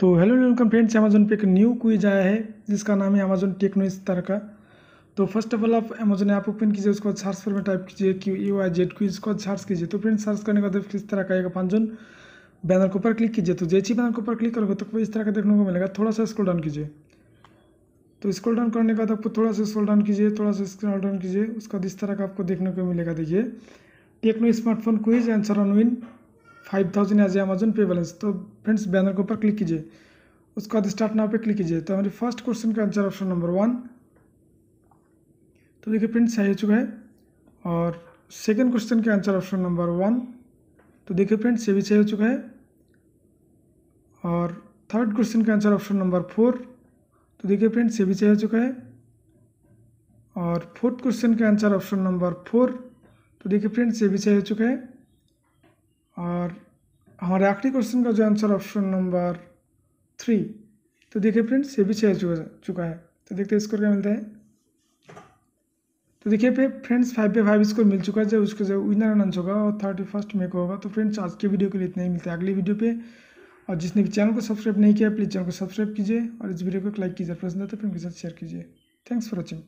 तो hello welcome friends Amazon पे एक न्यू क्विज आया है जिसका नाम है अमेजोन टेक्नो इस तरह का तो फर्स्ट ऑफ ऑल आप अमेजोन ऐप ओपन कीजिए उसके बाद सर्च पर में टाइप कीजिए Q U I Z quiz उसके बाद सर्च कीजिए तो फ्रेंड्स सर्च करने के बाद किस तरह का आएगा जन बैनर के ऊपर क्लिक कीजिए तो जैसे बैनर के ऊपर क्लिक करोगे तो इस तरह का देखने को मिलेगा थोड़ा सा स्क्रॉल डाउन कीजिए तो स्क्रॉल डाउन करने के बाद आपको थोड़ा सा स्क्रॉल डाउन कीजिए थोड़ा सा स्क्रॉल डाउन कीजिए उसका इस तरह का आपको देखने को मिलेगा देखिए Tecno smartphone quiz answer on win five thousand as Amazon pay balance तो फ्रेंड्स बैनर के ऊपर क्लिक कीजिए उसके बाद स्टार्ट नाव पे क्लिक कीजिए तो हमारे फर्स्ट क्वेश्चन का आंसर ऑप्शन नंबर वन तो देखिए प्रिंट सही हो चुका है और सेकंड क्वेश्चन का आंसर ऑप्शन नंबर वन तो देखिए फ्रेंड्स ये भी सही हो चुका है और थर्ड क्वेश्चन का आंसर ऑप्शन नंबर फोर तो देखिए फ्रेंड्स ये भी सही हो चुका है और फोर्थ क्वेश्चन का आंसर ऑप्शन नंबर फोर तो देखिए फ्रेंड्स ये भी सही हो चुका है और हमारे आखिरी क्वेश्चन का जो आंसर ऑप्शन नंबर थ्री तो देखिए फ्रेंड्स ये भी हो चुका है तो देखते हैं स्कोर क्या मिलता है तो देखिए पे फ्रेंड्स फाइव पे फाइव स्कोर मिल चुका है जब उसके जो विनर अनाउंस होगा और थर्टी फर्स्ट मे को होगा तो फ्रेंड्स आज के वीडियो के लिए इतना ही मिलता है अगली वीडियो पे और जिसने भी चैनल को सब्सक्राइब नहीं किया प्लीज़ चैनल को सब्सक्राइब कीजिए और इस वीडियो को लाइक कीजिए पसंद है तो फ्रेंड के साथ शेयर कीजिए थैंक्स फॉर वॉचिंग